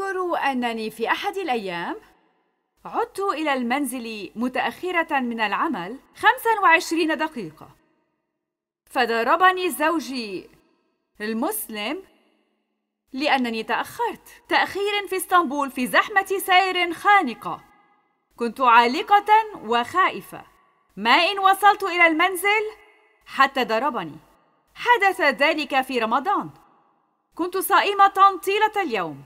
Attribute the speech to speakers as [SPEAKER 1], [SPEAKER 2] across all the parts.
[SPEAKER 1] أذكر أنني في أحد الأيام عدت إلى المنزل متأخرة من العمل 25 دقيقة فضربني زوجي المسلم لأنني تأخرت تأخير في اسطنبول في زحمة سير خانقة كنت عالقة وخائفة ما إن وصلت إلى المنزل حتى ضربني حدث ذلك في رمضان كنت صائمة طيلة اليوم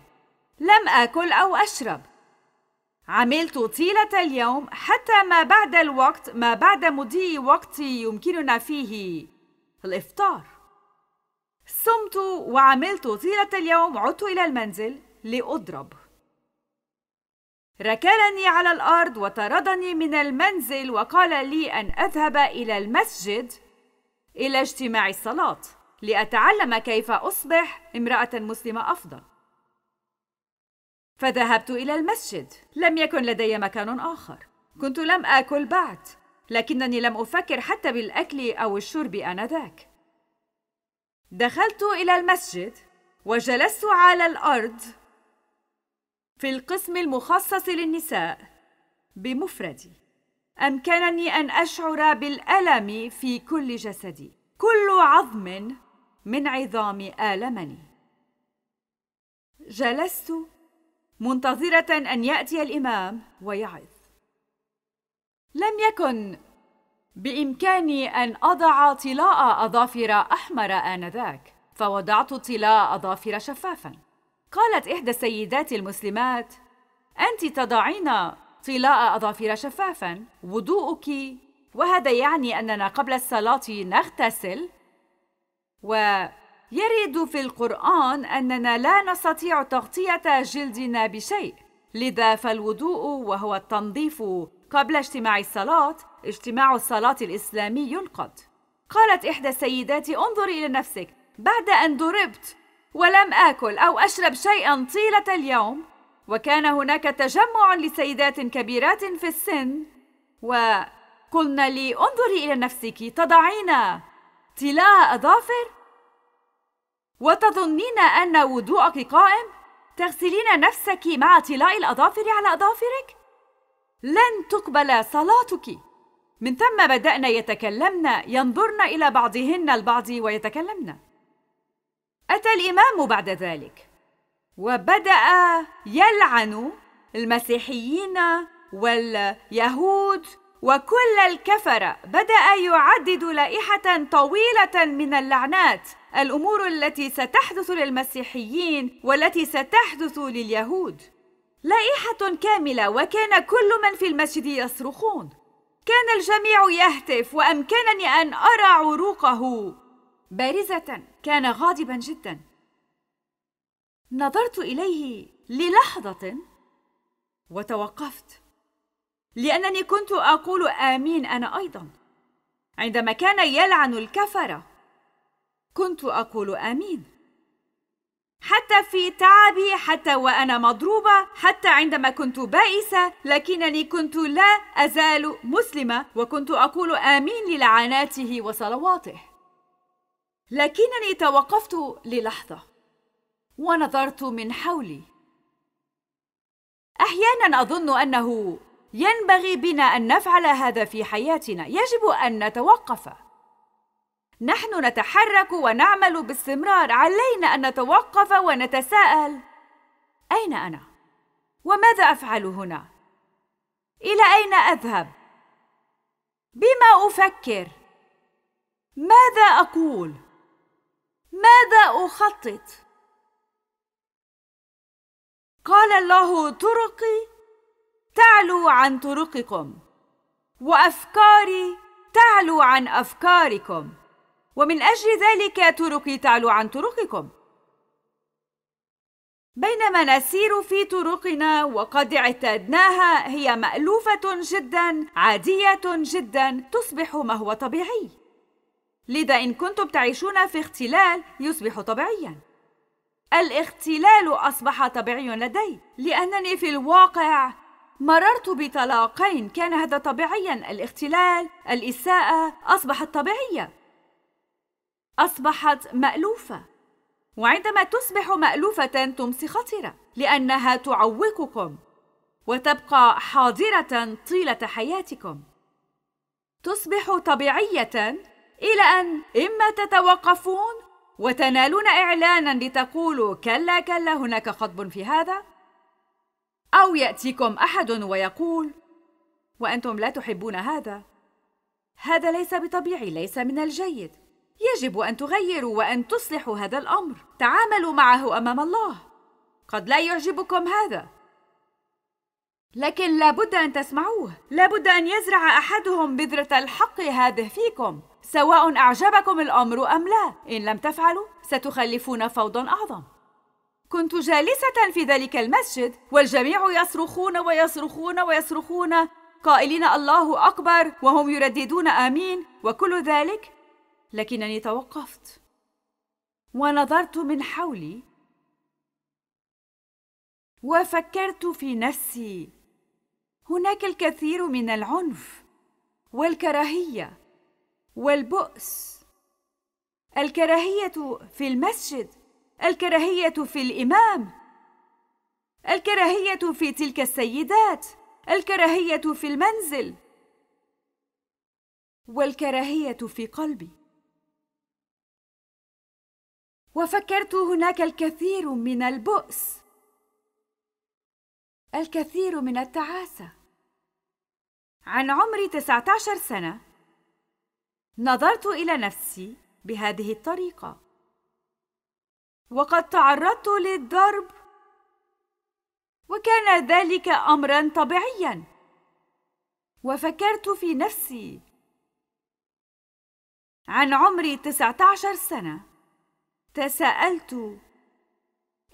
[SPEAKER 1] لم آكل أو أشرب عملت طيلة اليوم حتى ما بعد الوقت ما بعد مضي وقت يمكننا فيه الإفطار صمت وعملت طيلة اليوم عدت إلى المنزل لأضرب ركلني على الأرض وطردني من المنزل وقال لي أن أذهب إلى المسجد إلى اجتماع الصلاة لأتعلم كيف أصبح امرأة مسلمة أفضل فذهبت إلى المسجد لم يكن لدي مكان آخر كنت لم آكل بعد لكنني لم أفكر حتى بالأكل أو الشرب آنذاك دخلت إلى المسجد وجلست على الأرض في القسم المخصص للنساء بمفردي أمكنني أن أشعر بالألم في كل جسدي كل عظم من عظامي آلمني جلست منتظرة أن يأتي الإمام ويعظ. لم يكن بإمكاني أن أضع طلاء أظافر أحمر آنذاك، فوضعت طلاء أظافر شفافا. قالت إحدى السيدات المسلمات: أنت تضعين طلاء أظافر شفافا، وضوءك، وهذا يعني أننا قبل الصلاة نغتسل، و يرد في القرآن أننا لا نستطيع تغطية جلدنا بشيء لذا فالوضوء وهو التنظيف قبل اجتماع الصلاة اجتماع الصلاة الإسلامي ينقض قالت إحدى السيدات انظري إلى نفسك بعد أن ضربت ولم آكل أو أشرب شيئا طيلة اليوم وكان هناك تجمع لسيدات كبيرات في السن وقلنا لي انظري إلى نفسك تضعين طلاء أظافر وتظنين أن وضوءك قائم؟ تغسلين نفسك مع طلاء الأظافر على أظافرك؟ لن تقبل صلاتك من ثم بدأنا يتكلمن ينظرن إلى بعضهن البعض ويتكلمن أتى الإمام بعد ذلك وبدأ يلعن المسيحيين واليهود وكل الكفرة بدأ يعدد لائحة طويلة من اللعنات الأمور التي ستحدث للمسيحيين والتي ستحدث لليهود لائحة كاملة وكان كل من في المسجد يصرخون كان الجميع يهتف وأمكنني أن أرى عروقه بارزة كان غاضبا جدا نظرت إليه للحظة وتوقفت لأنني كنت أقول آمين أنا أيضا عندما كان يلعن الكفرة كنت أقول آمين حتى في تعبي حتى وأنا مضروبة حتى عندما كنت بائسة لكنني كنت لا أزال مسلمة وكنت أقول آمين للعناته وصلواته لكنني توقفت للحظة ونظرت من حولي أحيانا أظن أنه ينبغي بنا ان نفعل هذا في حياتنا يجب ان نتوقف نحن نتحرك ونعمل باستمرار علينا ان نتوقف ونتساءل اين انا وماذا افعل هنا الى اين اذهب بما افكر ماذا اقول ماذا اخطط قال الله طرقي تعلو عن طرقكم وافكاري تعلو عن افكاركم ومن اجل ذلك طرقي تعلو عن طرقكم بينما نسير في طرقنا وقد اعتدناها هي مالوفه جدا عاديه جدا تصبح ما هو طبيعي لذا ان كنتم تعيشون في اختلال يصبح طبيعيا الاختلال اصبح طبيعي لدي لانني في الواقع مررت بطلاقين كان هذا طبيعيا الاختلال الإساءة أصبحت طبيعية أصبحت مألوفة وعندما تصبح مألوفة تمسي خطرة لأنها تعوقكم وتبقى حاضرة طيلة حياتكم تصبح طبيعية إلى أن إما تتوقفون وتنالون إعلانا لتقولوا كلا كلا هناك خطب في هذا او ياتيكم احد ويقول وانتم لا تحبون هذا هذا ليس بطبيعي ليس من الجيد يجب ان تغيروا وان تصلحوا هذا الامر تعاملوا معه امام الله قد لا يعجبكم هذا لكن لابد ان تسمعوه لابد ان يزرع احدهم بذره الحق هذه فيكم سواء اعجبكم الامر ام لا ان لم تفعلوا ستخلفون فوضى اعظم كنت جالسة في ذلك المسجد والجميع يصرخون ويصرخون ويصرخون قائلين الله أكبر وهم يرددون آمين وكل ذلك لكنني توقفت ونظرت من حولي وفكرت في نفسي هناك الكثير من العنف والكراهيه والبؤس الكراهيه في المسجد الكراهية في الإمام الكراهية في تلك السيدات الكراهية في المنزل والكراهية في قلبي وفكرت هناك الكثير من البؤس الكثير من التعاسة عن عمر 19 سنة نظرت إلى نفسي بهذه الطريقة وقد تعرضت للضرب وكان ذلك امرا طبيعيا وفكرت في نفسي عن عمري تسعه عشر سنه تساءلت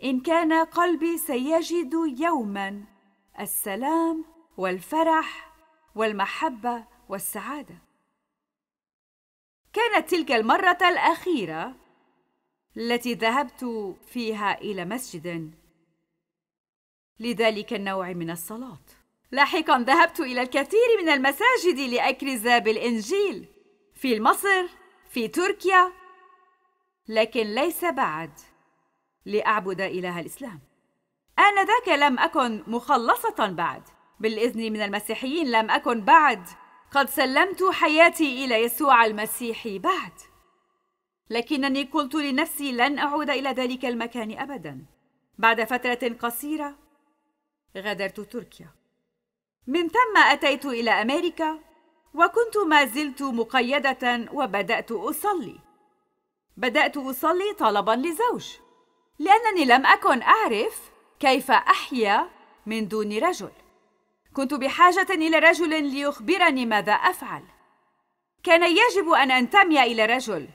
[SPEAKER 1] ان كان قلبي سيجد يوما السلام والفرح والمحبه والسعاده كانت تلك المره الاخيره التي ذهبت فيها الى مسجد لذلك النوع من الصلاه لاحقا ذهبت الى الكثير من المساجد لاكرز بالانجيل في مصر في تركيا لكن ليس بعد لاعبد اله الاسلام انذاك لم اكن مخلصه بعد بالاذن من المسيحيين لم اكن بعد قد سلمت حياتي الى يسوع المسيح بعد لكنني قلت لنفسي لن اعود الى ذلك المكان ابدا بعد فتره قصيره غادرت تركيا من ثم اتيت الى امريكا وكنت ما زلت مقيده وبدات اصلي بدات اصلي طلبا لزوج لانني لم اكن اعرف كيف احيا من دون رجل كنت بحاجه الى رجل ليخبرني ماذا افعل كان يجب ان انتمي الى رجل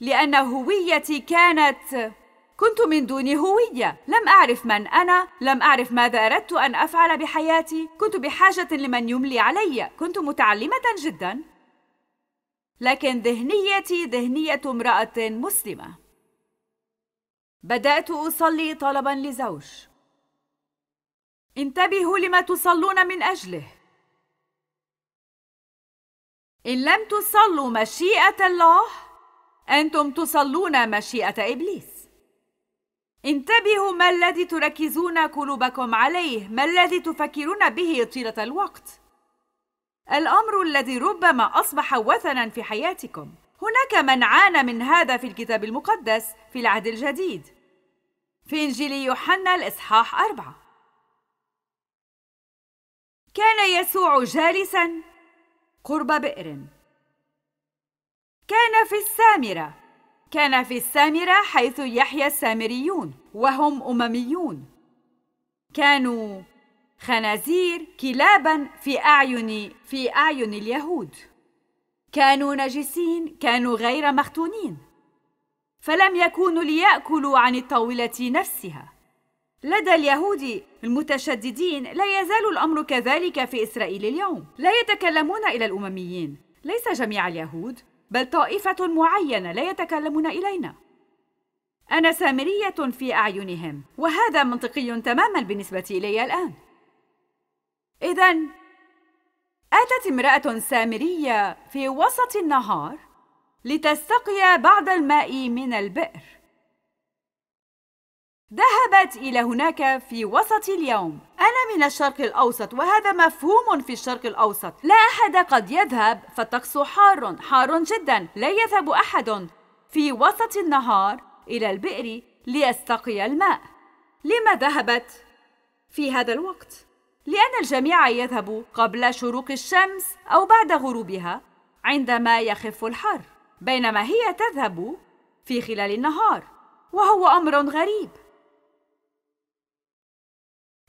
[SPEAKER 1] لأن هويتي كانت كنت من دون هوية لم أعرف من أنا لم أعرف ماذا أردت أن أفعل بحياتي كنت بحاجة لمن يملي علي كنت متعلمة جدا لكن ذهنيتي ذهنية امرأة مسلمة بدأت أصلي طلبا لزوج انتبهوا لما تصلون من أجله إن لم تصلوا مشيئة الله انتم تصلون مشيئه ابليس انتبهوا ما الذي تركزون قلوبكم عليه ما الذي تفكرون به طيله الوقت الامر الذي ربما اصبح وثنا في حياتكم هناك من عانى من هذا في الكتاب المقدس في العهد الجديد في انجيل يوحنا الاصحاح اربعه كان يسوع جالسا قرب بئر كان في السامرة كان في السامرة حيث يحيا السامريون وهم أمميون كانوا خنازير كلابا في أعين في أعين اليهود كانوا نجسين كانوا غير مختونين فلم يكونوا ليأكلوا عن الطاولة نفسها لدى اليهود المتشددين لا يزال الأمر كذلك في إسرائيل اليوم لا يتكلمون إلى الأمميين ليس جميع اليهود بل طائفة معينة لا يتكلمون إلينا أنا سامرية في أعينهم وهذا منطقي تماما بالنسبة إلي الآن إذا أتت امرأة سامرية في وسط النهار لتستقي بعض الماء من البئر ذهبت إلى هناك في وسط اليوم أنا من الشرق الأوسط وهذا مفهوم في الشرق الأوسط لا أحد قد يذهب فالطقس حار حار جدا لا يذهب أحد في وسط النهار إلى البئر ليستقي الماء لما ذهبت في هذا الوقت؟ لأن الجميع يذهب قبل شروق الشمس أو بعد غروبها عندما يخف الحر بينما هي تذهب في خلال النهار وهو أمر غريب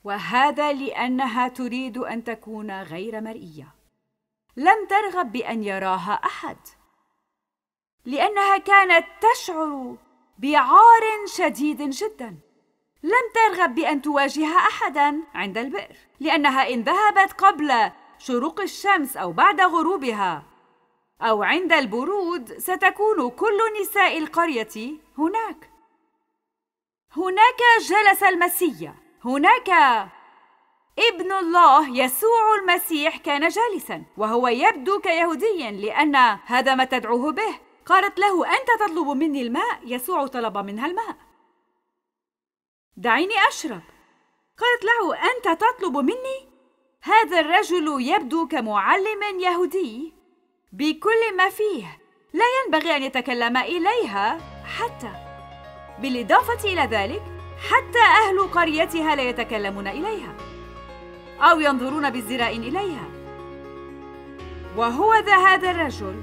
[SPEAKER 1] وهذا لانها تريد ان تكون غير مرئيه لم ترغب بان يراها احد لانها كانت تشعر بعار شديد جدا لم ترغب بان تواجه احدا عند البئر لانها ان ذهبت قبل شروق الشمس او بعد غروبها او عند البرود ستكون كل نساء القريه هناك هناك جلس المسيح هناك ابن الله يسوع المسيح كان جالسا وهو يبدو كيهوديا لأن هذا ما تدعوه به قالت له أنت تطلب مني الماء يسوع طلب منها الماء دعيني أشرب قالت له أنت تطلب مني هذا الرجل يبدو كمعلم يهودي بكل ما فيه لا ينبغي أن يتكلم إليها حتى بالإضافة إلى ذلك حتى أهل قريتها لا يتكلمون إليها أو ينظرون بازدراء إليها وهو ذا هذا الرجل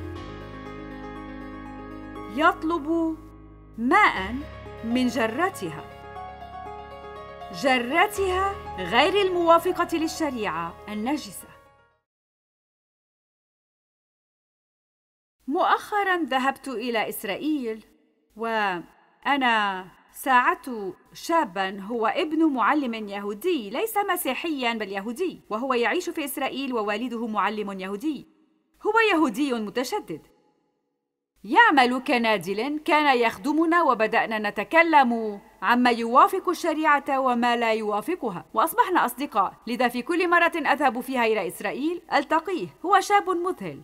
[SPEAKER 1] يطلب ماء من جرتها جرتها غير الموافقة للشريعة النجسة مؤخرا ذهبت إلى إسرائيل وأنا ساعدت شابا هو ابن معلم يهودي ليس مسيحيا بل يهودي وهو يعيش في إسرائيل ووالده معلم يهودي هو يهودي متشدد يعمل كنادل كان يخدمنا وبدأنا نتكلم عما يوافق الشريعة وما لا يوافقها وأصبحنا أصدقاء لذا في كل مرة أذهب فيها إلى إسرائيل ألتقيه هو شاب مذهل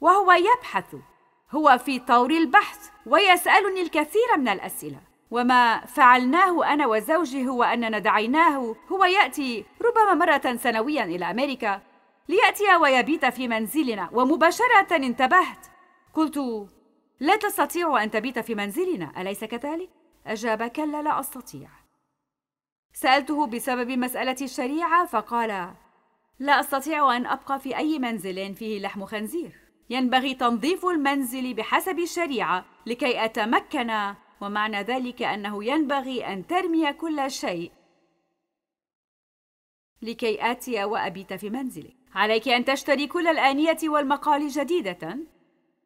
[SPEAKER 1] وهو يبحث هو في طور البحث ويسألني الكثير من الأسئلة وما فعلناه أنا وزوجي هو أننا دعيناه هو يأتي ربما مرة سنويا إلى أمريكا ليأتي ويبيت في منزلنا ومباشرة انتبهت قلت لا تستطيع أن تبيت في منزلنا أليس كذلك؟ أجاب كلا لا أستطيع سألته بسبب مسألة الشريعة فقال لا أستطيع أن أبقى في أي منزل فيه لحم خنزير ينبغي تنظيف المنزل بحسب الشريعة لكي أتمكن ومعنى ذلك أنه ينبغي أن ترمي كل شيء لكي آتي وأبيت في منزلك عليك أن تشتري كل الآنية والمقال جديدة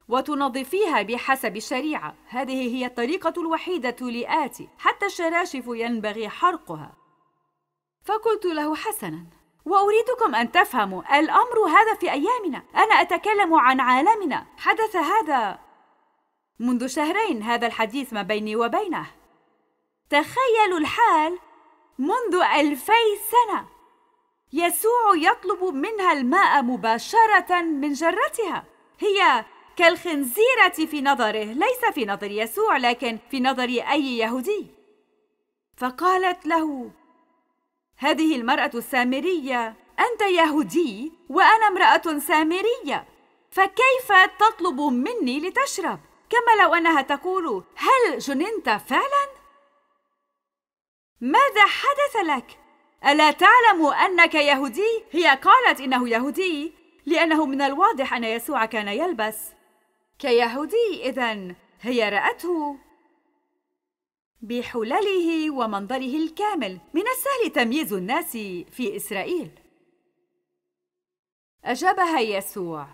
[SPEAKER 1] وتنظفيها بحسب الشريعة هذه هي الطريقة الوحيدة لآتي حتى الشراشف ينبغي حرقها فقلت له حسناً وأريدكم أن تفهموا الأمر هذا في أيامنا أنا أتكلم عن عالمنا حدث هذا منذ شهرين هذا الحديث ما بيني وبينه تخيلوا الحال منذ ألفي سنة يسوع يطلب منها الماء مباشرة من جرتها هي كالخنزيرة في نظره ليس في نظر يسوع لكن في نظر أي يهودي فقالت له هذه المرأة السامرية أنت يهودي وأنا امرأة سامرية فكيف تطلب مني لتشرب؟ كما لو أنها تقول هل جننت فعلا؟ ماذا حدث لك؟ ألا تعلم أنك يهودي؟ هي قالت إنه يهودي لأنه من الواضح أن يسوع كان يلبس كيهودي إذا هي رأته بحلله ومنظره الكامل من السهل تمييز الناس في إسرائيل أجابها يسوع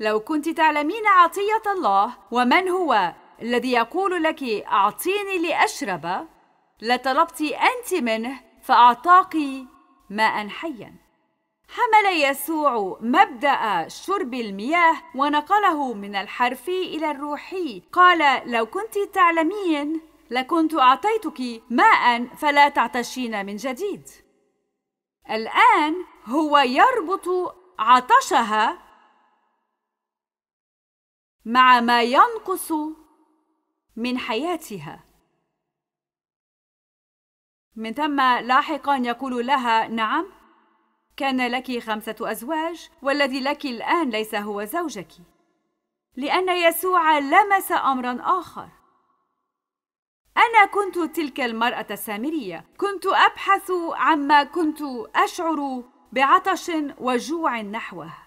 [SPEAKER 1] لو كنت تعلمين عطية الله ومن هو الذي يقول لك أعطيني لأشرب لطلبت أنت منه فأعطاك ماء حيا حمل يسوع مبدأ شرب المياه ونقله من الحرفي إلى الروحي قال لو كنت تعلمين لكنت أعطيتك ماء فلا تعطشين من جديد الآن هو يربط عطشها مع ما ينقص من حياتها من ثم لاحقا يقول لها نعم كان لك خمسه ازواج والذي لك الان ليس هو زوجك لان يسوع لمس امرا اخر انا كنت تلك المراه السامريه كنت ابحث عما كنت اشعر بعطش وجوع نحوه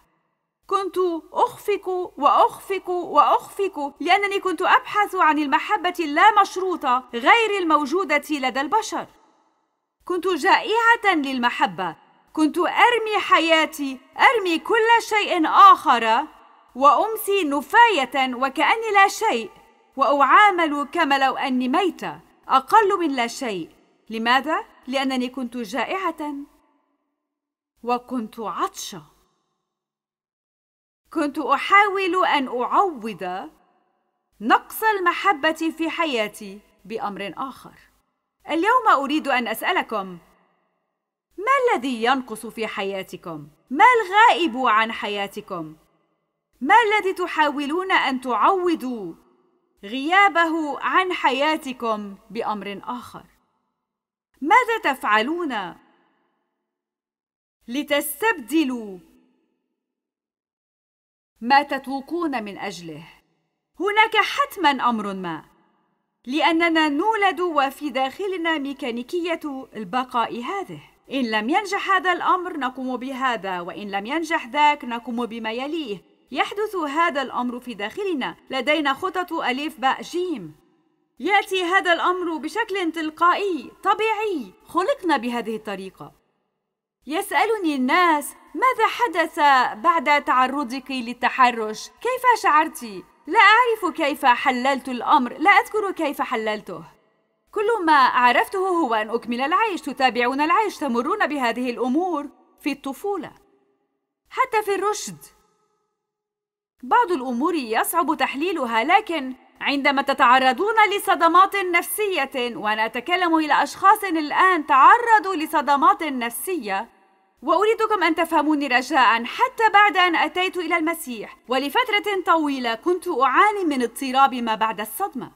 [SPEAKER 1] كنت أخفق وأخفق وأخفق لأنني كنت أبحث عن المحبة اللامشروطة غير الموجودة لدى البشر كنت جائعة للمحبة كنت أرمي حياتي أرمي كل شيء آخر وأمسي نفاية وكأني لا شيء وأعامل كما لو أني ميتة أقل من لا شيء لماذا؟ لأنني كنت جائعة وكنت عطشة كنت احاول ان اعوض نقص المحبه في حياتي بامر اخر اليوم اريد ان اسالكم ما الذي ينقص في حياتكم ما الغائب عن حياتكم ما الذي تحاولون ان تعوضوا غيابه عن حياتكم بامر اخر ماذا تفعلون لتستبدلوا ما تتوقون من اجله هناك حتما امر ما لاننا نولد وفي داخلنا ميكانيكيه البقاء هذه ان لم ينجح هذا الامر نقوم بهذا وان لم ينجح ذاك نقوم بما يليه يحدث هذا الامر في داخلنا لدينا خطط الف باء جيم ياتي هذا الامر بشكل تلقائي طبيعي خلقنا بهذه الطريقه يسألني الناس ماذا حدث بعد تعرضك للتحرش؟ كيف شعرت؟ لا أعرف كيف حللت الأمر، لا أذكر كيف حللته. كل ما عرفته هو أن أكمل العيش، تتابعون العيش، تمرون بهذه الأمور في الطفولة، حتى في الرشد. بعض الأمور يصعب تحليلها، لكن عندما تتعرضون لصدمات نفسية وأنا أتكلم إلى أشخاص الآن تعرضوا لصدمات نفسية وأريدكم أن تفهموني رجاء حتى بعد أن أتيت إلى المسيح ولفترة طويلة كنت أعاني من اضطراب ما بعد الصدمة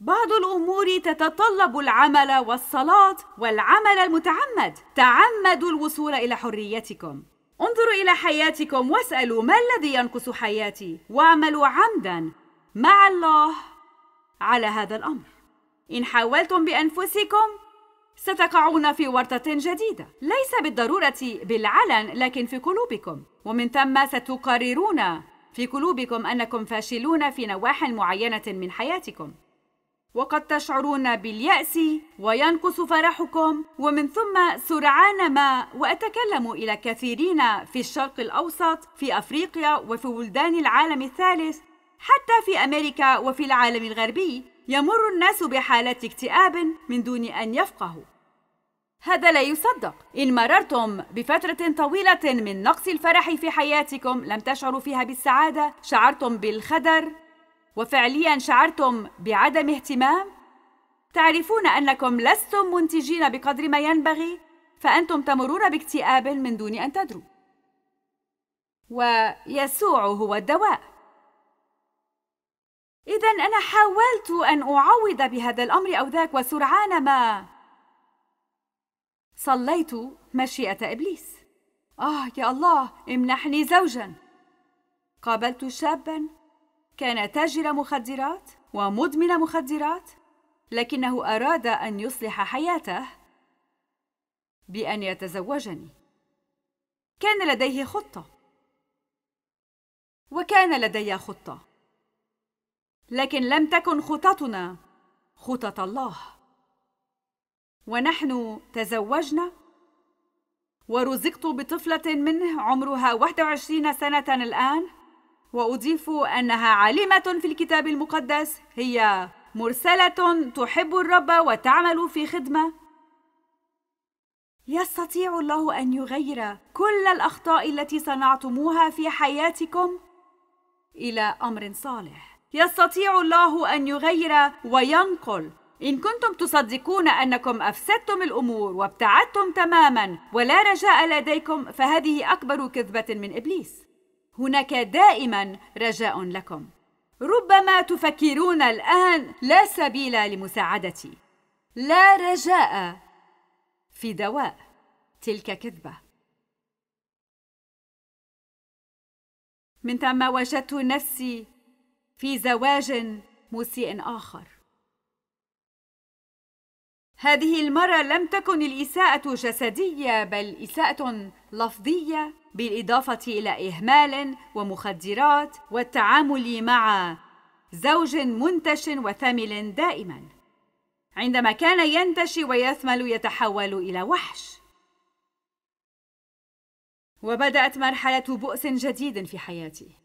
[SPEAKER 1] بعض الأمور تتطلب العمل والصلاة والعمل المتعمد تعمدوا الوصول إلى حريتكم انظروا إلى حياتكم واسألوا ما الذي ينقص حياتي واعملوا عمدا مع الله على هذا الأمر إن حاولتم بأنفسكم ستقعون في ورطة جديدة ليس بالضرورة بالعلن لكن في قلوبكم ومن ثم ستقررون في قلوبكم أنكم فاشلون في نواح معينة من حياتكم وقد تشعرون باليأس وينقص فرحكم ومن ثم سرعان ما وأتكلم إلى كثيرين في الشرق الأوسط في أفريقيا وفي بلدان العالم الثالث حتى في أمريكا وفي العالم الغربي يمر الناس بحالة اكتئاب من دون أن يفقهوا هذا لا يصدق إن مررتم بفترة طويلة من نقص الفرح في حياتكم لم تشعروا فيها بالسعادة شعرتم بالخدر وفعليا شعرتم بعدم اهتمام تعرفون انكم لستم منتجين بقدر ما ينبغي فانتم تمرون باكتئاب من دون ان تدروا ويسوع هو الدواء اذا انا حاولت ان اعوض بهذا الامر او ذاك وسرعان ما صليت مشيئه ابليس اه يا الله امنحني زوجا قابلت شابا كان تاجر مخدرات ومدمن مخدرات لكنه اراد ان يصلح حياته بان يتزوجني كان لديه خطه وكان لدي خطه لكن لم تكن خططنا خطط الله ونحن تزوجنا ورزقت بطفله منه عمرها 21 سنه الان واضيف انها عالمه في الكتاب المقدس هي مرسله تحب الرب وتعمل في خدمه يستطيع الله ان يغير كل الاخطاء التي صنعتموها في حياتكم الى امر صالح يستطيع الله ان يغير وينقل ان كنتم تصدقون انكم افسدتم الامور وابتعدتم تماما ولا رجاء لديكم فهذه اكبر كذبه من ابليس هناك دائما رجاء لكم ربما تفكرون الان لا سبيل لمساعدتي لا رجاء في دواء تلك كذبه من ثم وجدت نفسي في زواج مسيء اخر هذه المره لم تكن الاساءه جسديه بل اساءه لفظيه بالإضافة إلى إهمال ومخدرات والتعامل مع زوج منتش وثمل دائما عندما كان ينتشي ويثمل يتحول إلى وحش وبدأت مرحلة بؤس جديد في حياتي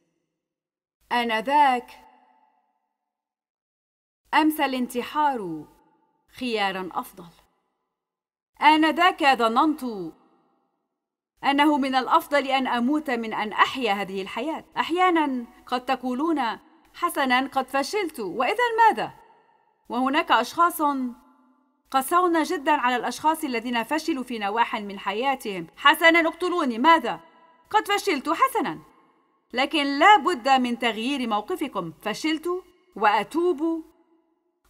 [SPEAKER 1] آنذاك أمسى الانتحار خيارا أفضل آنذاك ظننت أنه من الأفضل أن أموت من أن أحيا هذه الحياة أحيانا قد تقولون حسنا قد فشلت وإذا ماذا؟ وهناك أشخاص قسونا جدا على الأشخاص الذين فشلوا في نواح من حياتهم حسنا اقتلوني ماذا؟ قد فشلت حسنا لكن لا بد من تغيير موقفكم فشلت وأتوب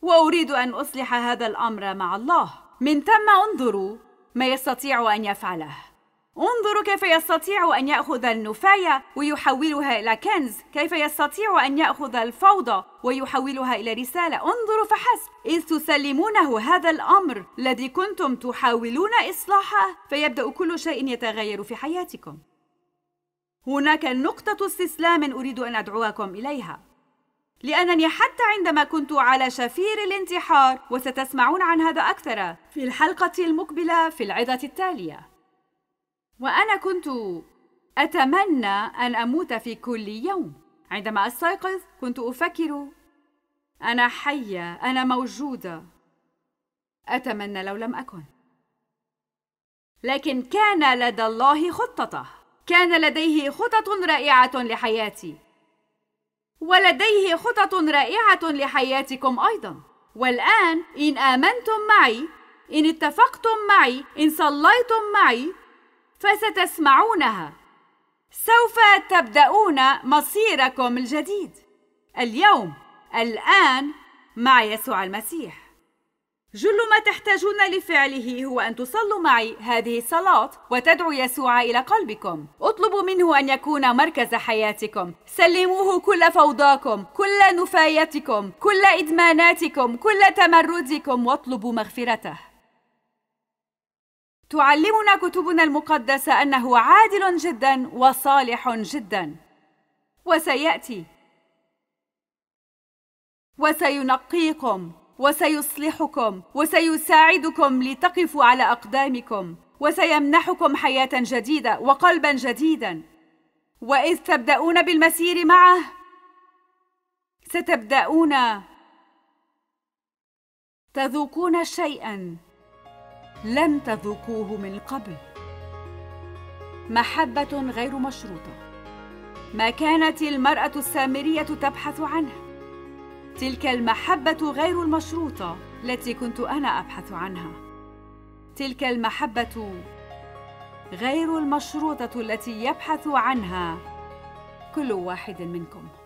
[SPEAKER 1] وأريد أن أصلح هذا الأمر مع الله من ثم انظروا ما يستطيع أن يفعله انظروا كيف يستطيع أن يأخذ النفاية ويحولها إلى كنز كيف يستطيع أن يأخذ الفوضى ويحولها إلى رسالة انظروا فحسب إذ تسلمونه هذا الأمر الذي كنتم تحاولون إصلاحه فيبدأ كل شيء يتغير في حياتكم هناك نقطة استسلام أريد أن أدعوكم إليها لأنني حتى عندما كنت على شفير الانتحار وستسمعون عن هذا أكثر في الحلقة المقبلة في العظة التالية وأنا كنت أتمنى أن أموت في كل يوم عندما أستيقظ كنت أفكر أنا حية أنا موجودة أتمنى لو لم أكن لكن كان لدى الله خطته كان لديه خطط رائعة لحياتي ولديه خطط رائعة لحياتكم أيضا والآن إن آمنتم معي إن اتفقتم معي إن صليتم معي فستسمعونها سوف تبدأون مصيركم الجديد اليوم الآن مع يسوع المسيح جل ما تحتاجون لفعله هو أن تصلوا معي هذه الصلاة وتدعو يسوع إلى قلبكم اطلبوا منه أن يكون مركز حياتكم سلموه كل فوضاكم كل نفايتكم كل إدماناتكم كل تمردكم واطلبوا مغفرته تعلمنا كتبنا المقدسة أنه عادل جدا وصالح جدا وسيأتي وسينقيكم وسيصلحكم وسيساعدكم لتقفوا على أقدامكم وسيمنحكم حياة جديدة وقلبا جديدا وإذ تبدأون بالمسير معه ستبدأون تذوقون شيئا لم تذوقوه من قبل محبه غير مشروطه ما كانت المراه السامريه تبحث عنه تلك المحبه غير المشروطه التي كنت انا ابحث عنها تلك المحبه غير المشروطه التي يبحث عنها كل واحد منكم